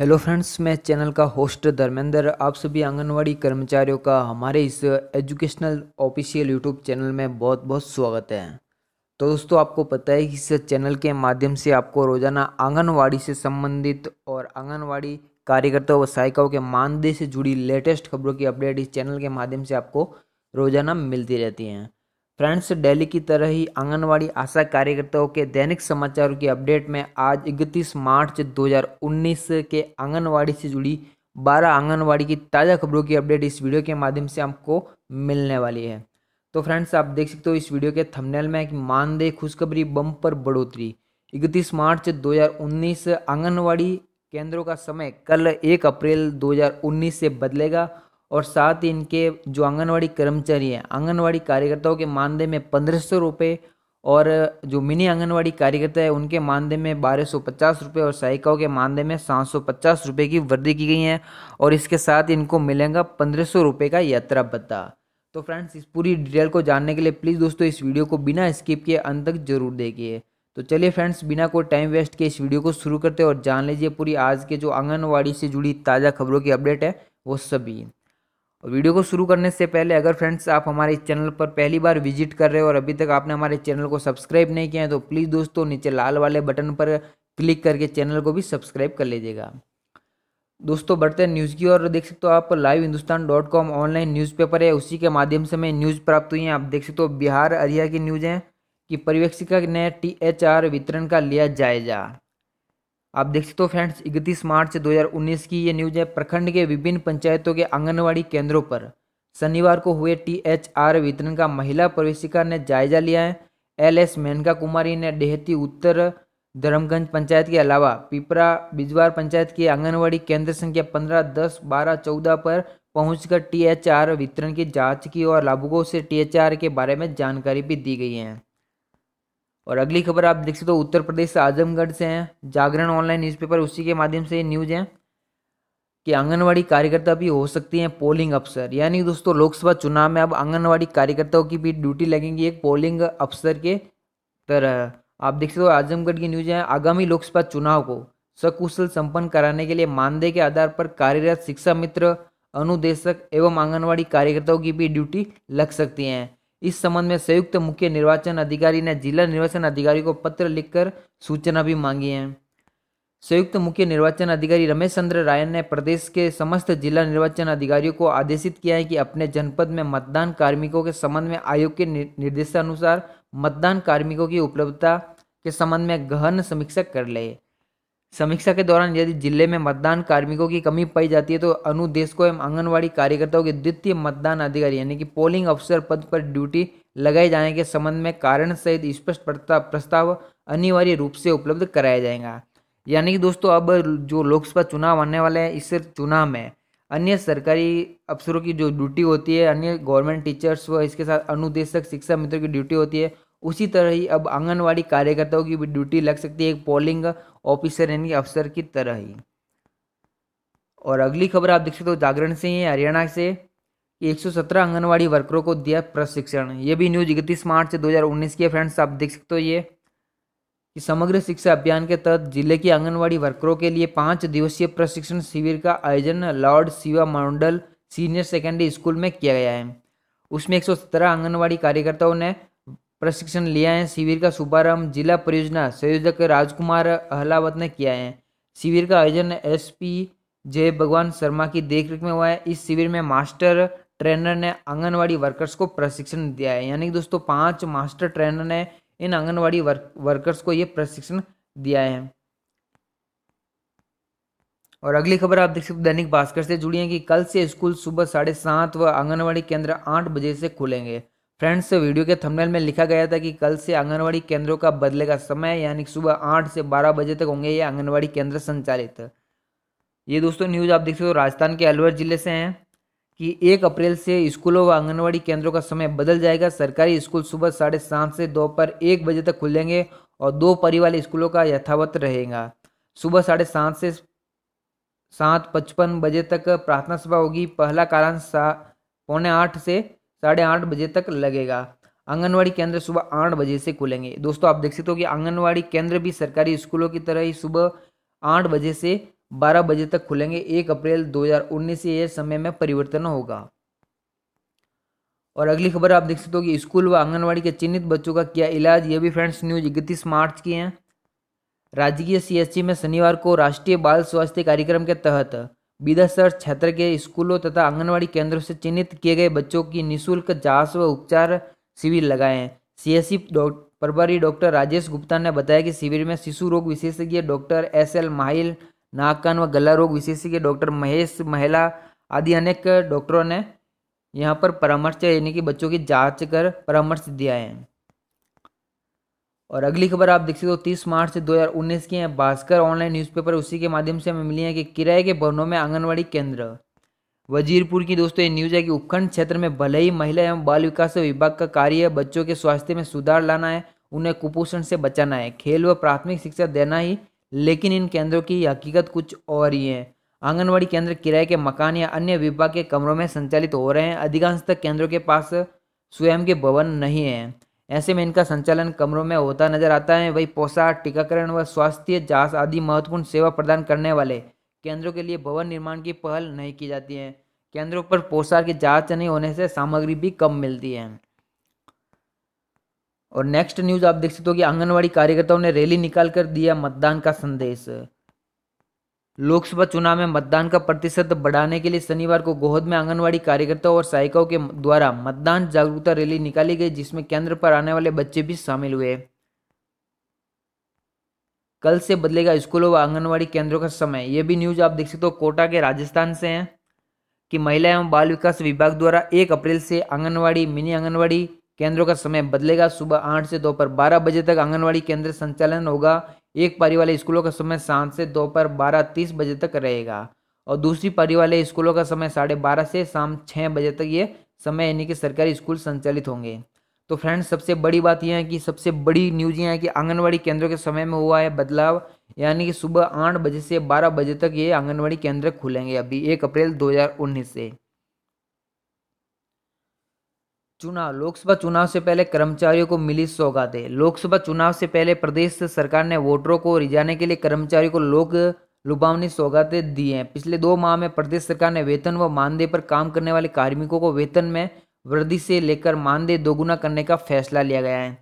hello friends मैं channel का host Dharmendra आप सभी आंगनवाड़ी कर्मचारियों का हमारे इस एजुकेशनल ऑफिशियल यूट्यूब चैनल में बहुत बहुत स्वागत है तो दोस्तों आपको पता है कि इस चैनल के माध्यम से आपको रोज़ाना आंगनवाड़ी से संबंधित और आंगनवाड़ी कार्यकर्ताओं व सहायिकाओं के मानदेय से जुड़ी लेटेस्ट खबरों की अपडेट इस चैनल के माध्यम से आपको रोज़ाना मिलती रहती हैं फ्रेंड्स डेली की तरह ही आंगनवाड़ी आशा कार्यकर्ताओं के दैनिक समाचारों की अपडेट में आज 31 मार्च 2019 के आंगनवाड़ी से जुड़ी 12 आंगनवाड़ी की ताज़ा खबरों की अपडेट इस वीडियो के माध्यम से आपको मिलने वाली है तो फ्रेंड्स आप देख सकते हो इस वीडियो के थंबनेल में एक मानदेय खुशखबरी बम पर बढ़ोतरी इकतीस मार्च 2019 आंगनवाड़ी केंद्रों का समय कल एक अप्रैल 2019 से बदलेगा और साथ ही इनके जो आंगनवाड़ी कर्मचारी हैं आंगनवाड़ी कार्यकर्ताओं के मानदेय में पंद्रह सौ रुपये और जो मिनी आंगनवाड़ी कार्यकर्ता है उनके मानदेय में बारह सौ पचास रुपये और सहायिकाओं के मानदेय में सात सौ पचास रुपये की वृद्धि की गई है और इसके साथ इनको मिलेगा पंद्रह सौ रुपये का यात्रा भत्ता तो फ्रेंड्स इस पूरी डिटेल को जानने के लिए प्लीज़ दोस्तों इस वीडियो को बिना स्किप किए अंत तक जरूर देखिए तो चलिए फ्रेंड्स बिना कोई टाइम वेस्ट के इस वीडियो को शुरू करते और जान लीजिए पूरी आज के जो आंगनवाड़ी से जुड़ी ताज़ा खबरों की अपडेट है वो सभी और वीडियो को शुरू करने से पहले अगर फ्रेंड्स आप हमारे चैनल पर पहली बार विजिट कर रहे हो और अभी तक आपने हमारे चैनल को सब्सक्राइब नहीं किया है तो प्लीज़ दोस्तों नीचे लाल वाले बटन पर क्लिक करके चैनल को भी सब्सक्राइब कर लीजिएगा दोस्तों बढ़ते हैं न्यूज़ की ओर देख सकते हो आप live Hindustan dot com online newspaper है उसी के माध्यम से हमें न्यूज़ प्राप्त हुई है आप देख सकते हो बिहार अरिया की न्यूज़ है कि पर्यवेक्षिका ने टी एच आर वितरण का लिया जायजा आप देख सकते हो फ्रेंड्स इकतीस मार्च 2019 की ये न्यूज है प्रखंड के विभिन्न पंचायतों के आंगनबाड़ी केंद्रों पर शनिवार को हुए टी एच आर वितरण का महिला प्रवेशिका ने जायजा लिया है एल एस मेनका कुमारी ने डेहती उत्तर धर्मगंज पंचायत के अलावा पिपरा बिजवार पंचायत के आंगनबाड़ी केंद्र संख्या पंद्रह दस बारह चौदह पर पहुंचकर टी एच आर वितरण की जांच की और लाभुकों से टी एच आर के बारे में जानकारी भी दी गई है और अगली खबर आप देख सकते हो उत्तर प्रदेश से आजमगढ़ से हैं जागरण ऑनलाइन न्यूज़पेपर उसी के माध्यम से ये न्यूज है कि आंगनवाड़ी कार्यकर्ता भी हो सकती हैं पोलिंग अफसर यानी दोस्तों लोकसभा चुनाव में अब आंगनवाड़ी कार्यकर्ताओं की भी ड्यूटी लगेंगी एक पोलिंग अफसर के तरह आप देख सकते हो आजमगढ़ की न्यूज है आगामी लोकसभा चुनाव को सकुशल संपन्न कराने के लिए मानदेय के आधार पर कार्यरत शिक्षा मित्र अनुदेशक एवं आंगनवाड़ी कार्यकर्ताओं की भी ड्यूटी लग सकती हैं इस संबंध में संयुक्त मुख्य निर्वाचन अधिकारी ने जिला निर्वाचन अधिकारी को पत्र लिखकर सूचना भी मांगी है संयुक्त मुख्य निर्वाचन अधिकारी रमेश चंद्र रायन ने प्रदेश के समस्त जिला निर्वाचन अधिकारियों को आदेशित किया है कि अपने जनपद में मतदान कार्मिकों के संबंध में आयोग के निर्देशानुसार मतदान कार्मिकों की उपलब्धता के संबंध में गहन समीक्षा कर ले समीक्षा के दौरान यदि जिले में मतदान कार्मिकों की कमी पाई जाती है तो अनुदेशकों एवं आंगनबाड़ी कार्यकर्ताओं के द्वितीय मतदान अधिकारी यानी कि पोलिंग अफसर पद पर ड्यूटी लगाए जाने के संबंध में कारण सहित स्पष्ट प्रस्ताव अनिवार्य रूप से उपलब्ध कराया जाएगा यानी कि दोस्तों अब जो लोकसभा चुनाव आने वाले हैं इस चुनाव में अन्य सरकारी अफसरों की जो ड्यूटी होती है अन्य गवर्नमेंट टीचर्स व इसके साथ अनुदेशक शिक्षा मित्रों की ड्यूटी होती है उसी तरह ही अब आंगनवाड़ी कार्यकर्ताओं की भी ड्यूटी लग सकती है एक पोलिंग ऑफिसर यानी अफसर की तरह ही और अगली खबर आप देख सकते हो जागरण से ही हरियाणा से कि 117 आंगनवाड़ी वर्करों को दिया प्रशिक्षण ये भी न्यूज इकतीस मार्च से 2019 की है फ्रेंड्स आप देख सकते हो ये कि समग्र शिक्षा अभियान के तहत जिले की आंगनवाड़ी वर्करों के लिए पाँच दिवसीय प्रशिक्षण शिविर का आयोजन Lord Shiva Mandal senior secondary school में किया गया है उसमें एक सौ सत्रह आंगनबाड़ी कार्यकर्ताओं ने प्रशिक्षण लिया है शिविर का शुभारंभ जिला परियोजना संयोजक राजकुमार अहलावत ने किया है शिविर का आयोजन एस पी जय भगवान शर्मा की देखरेख में हुआ है इस शिविर में मास्टर ट्रेनर ने आंगनवाड़ी वर्कर्स को प्रशिक्षण दिया है यानी कि दोस्तों पांच मास्टर ट्रेनर ने इन आंगनवाड़ी वर्कर्स को ये प्रशिक्षण दिया है और अगली खबर आप देख सकते दैनिक भास्कर से जुड़ी है कि कल से स्कूल सुबह साढ़े सात व आंगनवाड़ी केंद्र आठ बजे से खुलेंगे फ्रेंड्स वीडियो के थंबनेल में लिखा गया था कि कल से आंगनवाड़ी केंद्रों का बदलेगा समय यानी सुबह आठ से बारह बजे तक होंगे ये आंगनवाड़ी केंद्र संचालित ये दोस्तों न्यूज़ आप देख सकते हो राजस्थान के अलवर जिले से हैं कि एक अप्रैल से स्कूलों व आंगनवाड़ी केंद्रों का समय बदल जाएगा सरकारी स्कूल सुबह साढ़े सात से दोपहर एक बजे तक खुलेंगे और दो परी वाले स्कूलों का यथावत रहेगा सुबह साढ़े सात से सात पचपन बजे तक प्रार्थना सभा होगी पहला कारण सा पौने आठ से साढ़े आठ बजे तक लगेगा आंगनवाड़ी केंद्र सुबह आठ बजे से खुलेंगे दोस्तों आप देख सकते हो कि आंगनवाड़ी केंद्र भी सरकारी स्कूलों की तरह ही सुबह आठ बजे से बारह बजे तक खुलेंगे एक अप्रैल दो से यह समय में परिवर्तन होगा और अगली खबर आप देख सकते हो कि स्कूल व आंगनवाड़ी के चिन्हित बच्चों का किया इलाज ये भी फ्रेंड्स न्यूज इकतीस मार्च की है राजकीय सीएससी में शनिवार को राष्ट्रीय बाल स्वास्थ्य कार्यक्रम के तहत बिदासर क्षेत्र के स्कूलों तथा आंगनवाड़ी केंद्रों से चिन्हित किए गए बच्चों की निःशुल्क जांच व उपचार शिविर लगाए हैं सीएससी प्रभारी डॉक्टर राजेश गुप्ता ने बताया कि शिविर में शिशु रोग विशेषज्ञ डॉक्टर एस एल माहिल नाक कान व गला रोग विशेषज्ञ डॉक्टर महेश महिला आदि अनेक डॉक्टरों ने यहाँ पर परामर्श यानी कि बच्चों की जांच कर परामर्श दिया है और अगली खबर आप देख सकते हो तीस मार्च से उन्नीस की है भास्कर ऑनलाइन न्यूज़पेपर उसी के माध्यम से हमें मिली है कि किराए के भवनों में आंगनबाड़ी केंद्र वजीरपुर की दोस्तों ये न्यूज़ है कि उपखंड क्षेत्र में भले ही महिला एवं बाल विकास विभाग का कार्य बच्चों के स्वास्थ्य में सुधार लाना है उन्हें कुपोषण से बचाना है खेल व प्राथमिक शिक्षा देना ही लेकिन इन केंद्रों की हकीकत कुछ और ही है आंगनबाड़ी केंद्र किराए के मकान या अन्य विभाग के कमरों में संचालित हो रहे हैं अधिकांशतः केंद्रों के पास स्वयं के भवन नहीं हैं ऐसे में इनका संचालन कमरों में होता नजर आता है वही पोषा टीकाकरण व स्वास्थ्य जांच आदि महत्वपूर्ण सेवा प्रदान करने वाले केंद्रों के लिए भवन निर्माण की पहल नहीं की जाती है केंद्रों पर पोषा की जांच नहीं होने से सामग्री भी कम मिलती है और नेक्स्ट न्यूज आप देख सकते हो कि आंगनवाड़ी कार्यकर्ताओं ने रैली निकाल कर दिया मतदान का संदेश लोकसभा चुनाव में मतदान का प्रतिशत बढ़ाने के लिए शनिवार को गोहद में आंगनवाड़ी कार्यकर्ताओं और सहायिकाओं के द्वारा मतदान जागरूकता रैली निकाली गई जिसमें केंद्र पर आने वाले बच्चे भी शामिल हुए कल से बदलेगा स्कूलों व आंगनवाड़ी केंद्रों का समय यह भी न्यूज आप देख सकते हो कोटा के राजस्थान से है कि महिला एवं बाल विकास विभाग द्वारा एक अप्रैल से आंगनवाड़ी मिनी आंगनवाड़ी केंद्रों का समय बदलेगा सुबह आठ से दोपहर बारह बजे तक आंगनवाड़ी केंद्र संचालन होगा एक पारी वाले स्कूलों का समय शाम से दोपहर बारह तीस बजे तक रहेगा और दूसरी पारी वाले स्कूलों का समय साढ़े बारह से शाम छः बजे तक ये समय यानी कि सरकारी स्कूल संचालित होंगे तो फ्रेंड्स सबसे बड़ी बात यह है कि सबसे बड़ी न्यूज यह है कि आंगनबाड़ी केंद्रों के समय में हुआ है बदलाव यानी कि सुबह आठ बजे से बारह बजे तक ये आंगनबाड़ी केंद्र खुलेंगे अभी एक अप्रैल दो से चुनाव लोकसभा चुनाव से पहले कर्मचारियों को मिली सौगातें लोकसभा चुनाव से पहले प्रदेश सरकार ने वोटरों को रिझाने के लिए कर्मचारियों को लोक लुभावनी सौगातें दी हैं पिछले दो माह में प्रदेश सरकार ने वेतन व मानदेय पर काम करने वाले कार्मिकों को वेतन में वृद्धि से लेकर मानदेय दोगुना करने का फैसला लिया गया है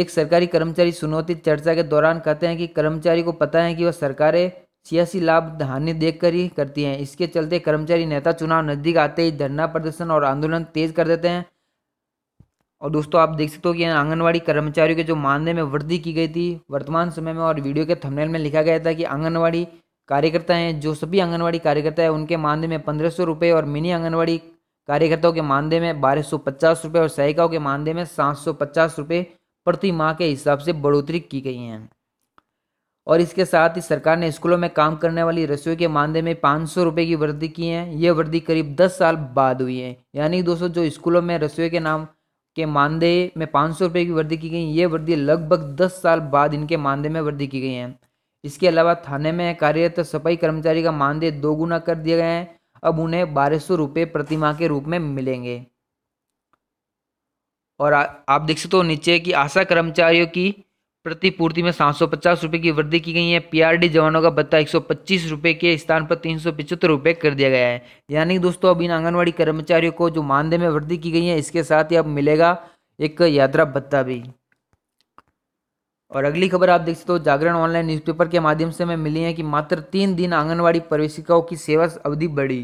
एक सरकारी कर्मचारी चुनौती चर्चा के दौरान कहते हैं कि कर्मचारी को पता है कि वह सरकारें सियासी लाभ हानि कर ही करती हैं इसके चलते कर्मचारी नेता चुनाव नज़दीक आते ही धरना प्रदर्शन और आंदोलन तेज कर देते हैं और दोस्तों आप देख सकते हो कि आंगनवाड़ी कर्मचारियों के जो मानदेय में वृद्धि की गई थी वर्तमान समय में और वीडियो के थंबनेल में लिखा गया था कि आंगनवाड़ी कार्यकर्ता हैं जो सभी आंगनवाड़ी कार्यकर्ता हैं उनके मानदेय में पंद्रह सौ रुपये और मिनी आंगनवाड़ी कार्यकर्ताओं के मानदेय में बारह सौ पचास रुपये और सहायिकाओं के मानदेय में सात सौ पचास रुपये प्रति माह के हिसाब से बढ़ोतरी की गई है और इसके साथ ही सरकार ने स्कूलों में काम करने वाली रसोई के मानदेय में पाँच सौ रुपये की वृद्धि की है यह वृद्धि करीब दस साल बाद हुई है यानी दोस्तों जो स्कूलों में रसोई के नाम के मानदेय में पाँच सौ रुपये की वृद्धि की गई ये वृद्धि लगभग दस साल बाद इनके मानदेय में वृद्धि की गई है इसके अलावा थाने में कार्यरत सफाई कर्मचारी का मानदेय दो गुना कर दिए गए हैं अब उन्हें बारह सौ रुपये प्रतिमा के रूप में मिलेंगे और आ, आप देख सकते हो नीचे की आशा कर्मचारियों की प्रतिपूर्ति में सात रुपये की वृद्धि की गई है पीआरडी जवानों का भत्ता एक रुपये के स्थान पर तीन रुपए कर दिया गया है यानी कि दोस्तों अब इन आंगनबाड़ी कर्मचारियों को जो मानदेय में वृद्धि की गई है इसके साथ ही अब मिलेगा एक यात्रा भत्ता भी और अगली खबर आप देख सकते हो जागरण ऑनलाइन न्यूज़पेपर के माध्यम से हमें मिली है कि मात्र तीन दिन आंगनबाड़ी प्रवेशिकाओं की सेवा अवधि बढ़ी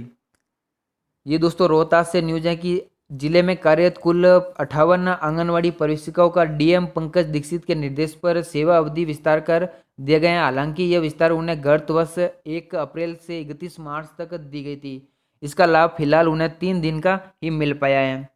ये दोस्तों रोहतास से न्यूज है कि जिले में कार्यरत कुल अठावन आंगनवाड़ी परिवेशिकाओं का डीएम पंकज दीक्षित के निर्देश पर सेवा अवधि विस्तार कर दिया गया हालांकि यह विस्तार उन्हें गर्त वर्ष एक अप्रैल से इकतीस मार्च तक दी गई थी इसका लाभ फिलहाल उन्हें तीन दिन का ही मिल पाया है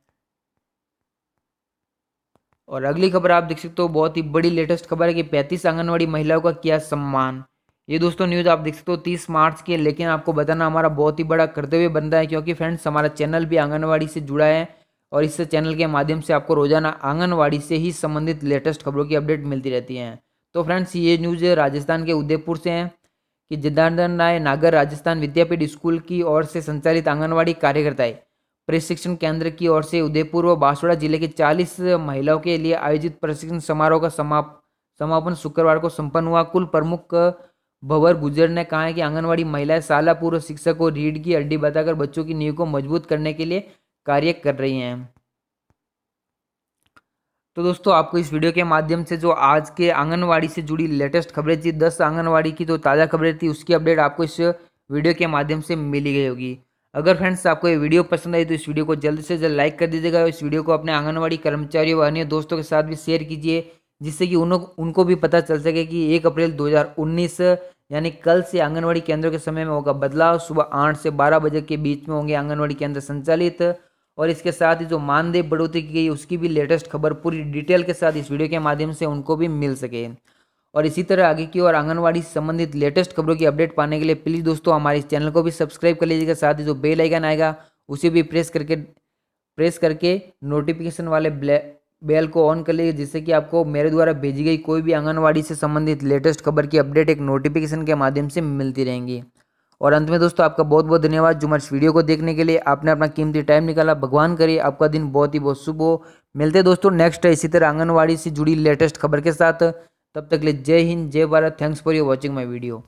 और अगली खबर आप देख सकते हो बहुत ही बड़ी लेटेस्ट खबर है कि पैंतीस आंगनवाड़ी महिलाओं का किया सम्मान ये दोस्तों न्यूज़ आप देख सकते हो तीस मार्च की लेकिन आपको बताना हमारा बहुत ही बड़ा कर्तव्य बनता है क्योंकि फ्रेंड्स हमारा चैनल भी आंगनबाड़ी से जुड़ा है और इस चैनल के माध्यम से आपको रोजाना आंगनबाड़ी से ही संबंधित लेटेस्ट खबरों की अपडेट मिलती रहती हैं तो फ्रेंड्स ये न्यूज़ राजस्थान के उदयपुर से हैं कि जनार्दन राय नागर राजस्थान विद्यापीठ स्कूल की ओर से संचालित आंगनबाड़ी कार्यकर्ताएं प्रशिक्षण केंद्र की ओर से उदयपुर व बांसवाड़ा जिले के 40 महिलाओं के लिए आयोजित प्रशिक्षण समारोह का समाप समापन शुक्रवार को संपन्न हुआ कुल प्रमुख भंवर गुजर ने कहा है कि आंगनवाड़ी महिलाएं साला पूर्व शिक्षक को रीढ़ की हड्डी बताकर बच्चों की नींव को मजबूत करने के लिए कार्य कर रही हैं तो दोस्तों आपको इस वीडियो के माध्यम से जो आज के आंगनवाड़ी से जुड़ी लेटेस्ट खबरें थी दस आंगनवाड़ी की जो तो ताज़ा खबरें थी उसकी अपडेट आपको इस वीडियो के माध्यम से मिली गई होगी अगर फ्रेंड्स आपको ये वीडियो पसंद आई तो इस वीडियो को जल्द से जल्द लाइक कर दीजिएगा इस वीडियो को अपने आंगनवाड़ी कर्मचारियों और अन्य दोस्तों के साथ भी शेयर कीजिए जिससे कि उन उनको भी पता चल सके कि एक अप्रैल 2019 यानी कल से आंगनवाड़ी केंद्रों के समय में होगा बदलाव सुबह आठ से बारह बजे के बीच में होंगे आंगनवाड़ी केंद्र संचालित और इसके साथ ही जो मानदेय बढ़ोतरी की गई उसकी भी लेटेस्ट खबर पूरी डिटेल के साथ इस वीडियो के माध्यम से उनको भी मिल सके और इसी तरह आगे की और आंगनवाड़ी से संबंधित लेटेस्ट खबरों की अपडेट पाने के लिए प्लीज़ दोस्तों हमारे इस चैनल को भी सब्सक्राइब कर लीजिएगा साथ ही जो बेल आइकन आएगा उसे भी प्रेस करके प्रेस करके नोटिफिकेशन वाले बेल को ऑन कर लीजिए जिससे कि आपको मेरे द्वारा भेजी गई कोई भी आंगनवाड़ी से संबंधित लेटेस्ट खबर की अपडेट एक नोटिफिकेशन के माध्यम से मिलती रहेंगी और अंत में दोस्तों आपका बहुत बहुत धन्यवाद जो इस वीडियो को देखने के लिए आपने अपना कीमती टाइम निकाला भगवान करे आपका दिन बहुत ही बहुत शुभ हो मिलते दोस्तों नेक्स्ट इसी तरह आंगनबाड़ी से जुड़ी लेटेस्ट खबर के साथ तब तक ले जय हिंद जय Bharat thanks for your watching my video